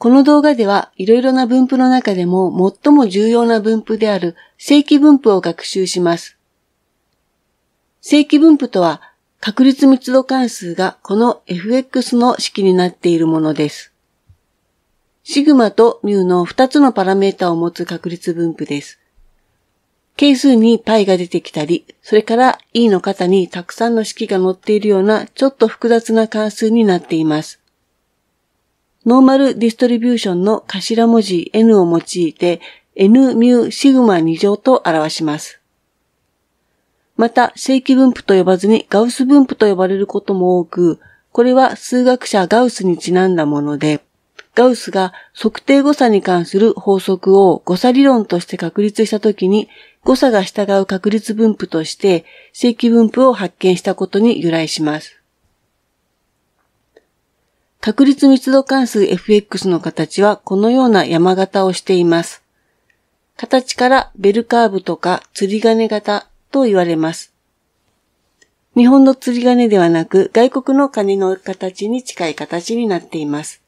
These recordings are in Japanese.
この動画ではいろいろな分布の中でも最も重要な分布である正規分布を学習します。正規分布とは確率密度関数がこの fx の式になっているものです。シグマとミュの2つのパラメータを持つ確率分布です。係数に π が出てきたり、それから e の型にたくさんの式が載っているようなちょっと複雑な関数になっています。ノーマルディストリビューションの頭文字 N を用いて N ミューシグマ2乗と表します。また、正規分布と呼ばずにガウス分布と呼ばれることも多く、これは数学者ガウスにちなんだもので、ガウスが測定誤差に関する法則を誤差理論として確立したときに、誤差が従う確率分布として正規分布を発見したことに由来します。確率密度関数 fx の形はこのような山型をしています。形からベルカーブとか釣り鐘型と言われます。日本の釣り鐘ではなく外国の金の形に近い形になっています。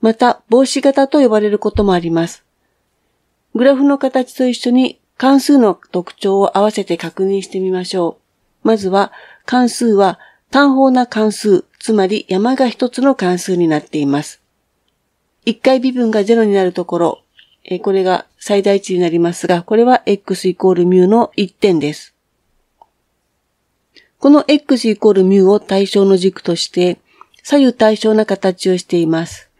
また、帽子型と呼ばれることもあります。グラフの形と一緒に関数の特徴を合わせて確認してみましょう。まずは、関数は単方な関数、つまり山が一つの関数になっています。一回微分が0になるところ、えこれが最大値になりますが、これは x イコールミュの1点です。この x イコールミュを対象の軸として、左右対称な形をしています。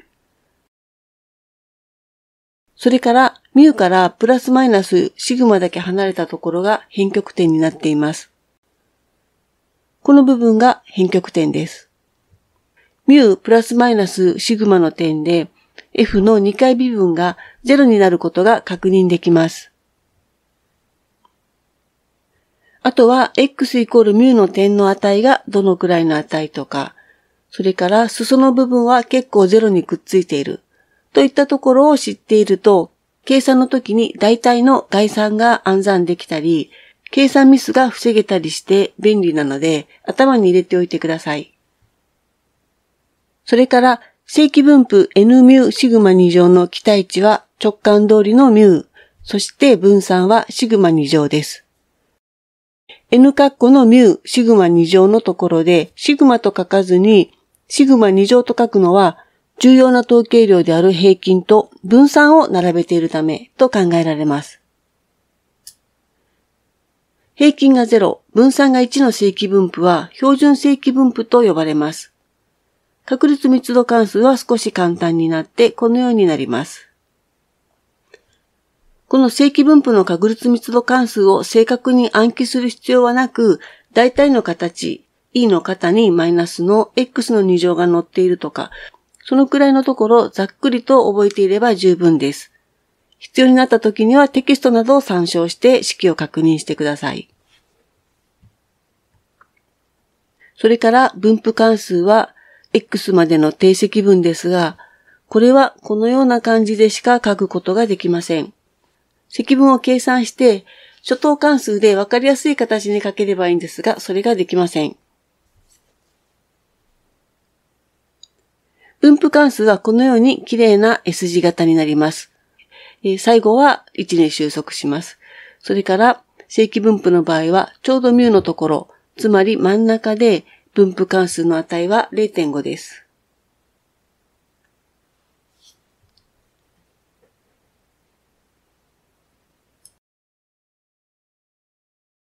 それから、ミュからプラスマイナスシグマだけ離れたところが変極点になっています。この部分が変極点です。ミュプラスマイナスシグマの点で F の2回微分が0になることが確認できます。あとは x イコール μ の点の値がどのくらいの値とか、それから裾の部分は結構0にくっついているといったところを知っていると、計算の時に大体の概算が暗算できたり、計算ミスが防げたりして便利なので頭に入れておいてください。それから正規分布 n ミュシグマ2乗の期待値は直感通りのミュそして分散はシグマ2乗です。n 括弧のミュシグマ2乗のところでシグマと書かずにシグマ2乗と書くのは重要な統計量である平均と分散を並べているためと考えられます。平均が0、分散が1の正規分布は標準正規分布と呼ばれます。確率密度関数は少し簡単になってこのようになります。この正規分布の確率密度関数を正確に暗記する必要はなく、大体の形、e の型にマイナスの x の2乗が載っているとか、そのくらいのところざっくりと覚えていれば十分です。必要になった時にはテキストなどを参照して式を確認してください。それから分布関数は X までの定積分ですが、これはこのような感じでしか書くことができません。積分を計算して初等関数でわかりやすい形に書ければいいんですが、それができません。分布関数はこのように綺麗な S 字型になります。最後は1年収束します。それから、正規分布の場合は、ちょうどミュのところ、つまり真ん中で、分布関数の値は0.5です。